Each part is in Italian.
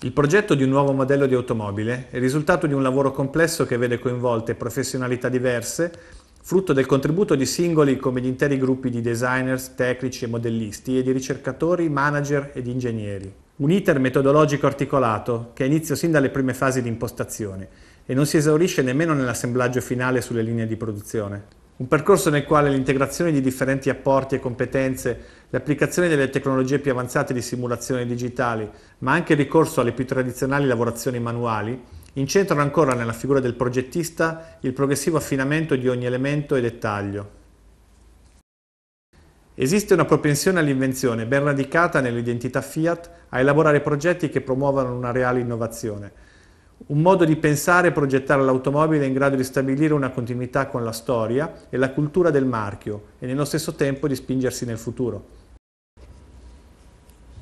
Il progetto di un nuovo modello di automobile è il risultato di un lavoro complesso che vede coinvolte professionalità diverse, frutto del contributo di singoli come di interi gruppi di designers, tecnici e modellisti e di ricercatori, manager ed ingegneri. Un iter metodologico articolato che ha inizio sin dalle prime fasi di impostazione e non si esaurisce nemmeno nell'assemblaggio finale sulle linee di produzione. Un percorso nel quale l'integrazione di differenti apporti e competenze, l'applicazione delle tecnologie più avanzate di simulazione digitali, ma anche il ricorso alle più tradizionali lavorazioni manuali, incentrano ancora nella figura del progettista il progressivo affinamento di ogni elemento e dettaglio. Esiste una propensione all'invenzione ben radicata nell'identità Fiat a elaborare progetti che promuovano una reale innovazione, un modo di pensare e progettare l'automobile in grado di stabilire una continuità con la storia e la cultura del marchio e nello stesso tempo di spingersi nel futuro.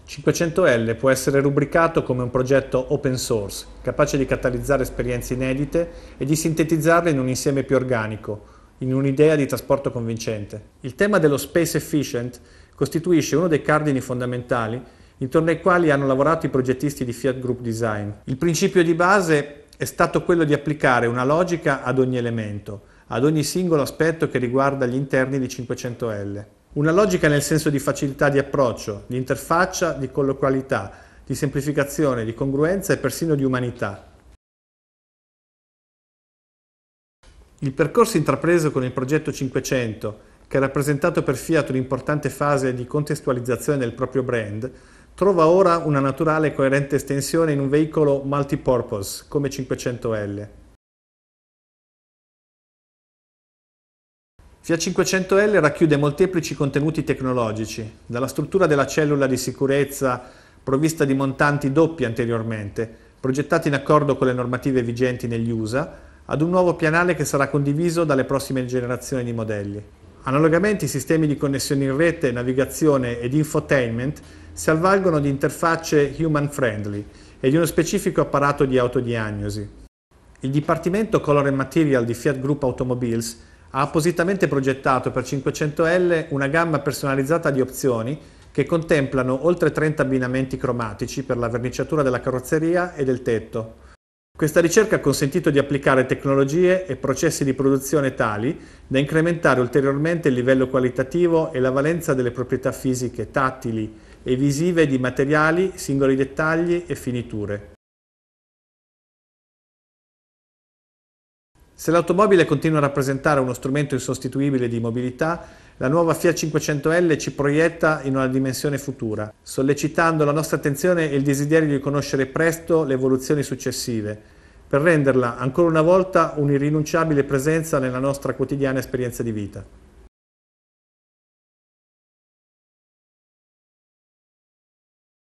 500L può essere rubricato come un progetto open source, capace di catalizzare esperienze inedite e di sintetizzarle in un insieme più organico, in un'idea di trasporto convincente. Il tema dello space efficient costituisce uno dei cardini fondamentali intorno ai quali hanno lavorato i progettisti di Fiat Group Design. Il principio di base è stato quello di applicare una logica ad ogni elemento, ad ogni singolo aspetto che riguarda gli interni di 500L. Una logica nel senso di facilità di approccio, di interfaccia, di colloquialità, di semplificazione, di congruenza e persino di umanità. Il percorso intrapreso con il progetto 500, che ha rappresentato per Fiat un'importante fase di contestualizzazione del proprio brand, Trova ora una naturale e coerente estensione in un veicolo multipurpose come 500L. Fiat 500L racchiude molteplici contenuti tecnologici, dalla struttura della cellula di sicurezza provvista di montanti doppi anteriormente, progettati in accordo con le normative vigenti negli USA, ad un nuovo pianale che sarà condiviso dalle prossime generazioni di modelli. Analogamente i sistemi di connessione in rete, navigazione ed infotainment si avvalgono di interfacce human friendly e di uno specifico apparato di autodiagnosi. Il Dipartimento Color and Material di Fiat Group Automobiles ha appositamente progettato per 500L una gamma personalizzata di opzioni che contemplano oltre 30 abbinamenti cromatici per la verniciatura della carrozzeria e del tetto. Questa ricerca ha consentito di applicare tecnologie e processi di produzione tali da incrementare ulteriormente il livello qualitativo e la valenza delle proprietà fisiche, tattili e visive di materiali, singoli dettagli e finiture. Se l'automobile continua a rappresentare uno strumento insostituibile di mobilità, la nuova Fiat 500L ci proietta in una dimensione futura, sollecitando la nostra attenzione e il desiderio di conoscere presto le evoluzioni successive, per renderla ancora una volta un'irrinunciabile presenza nella nostra quotidiana esperienza di vita.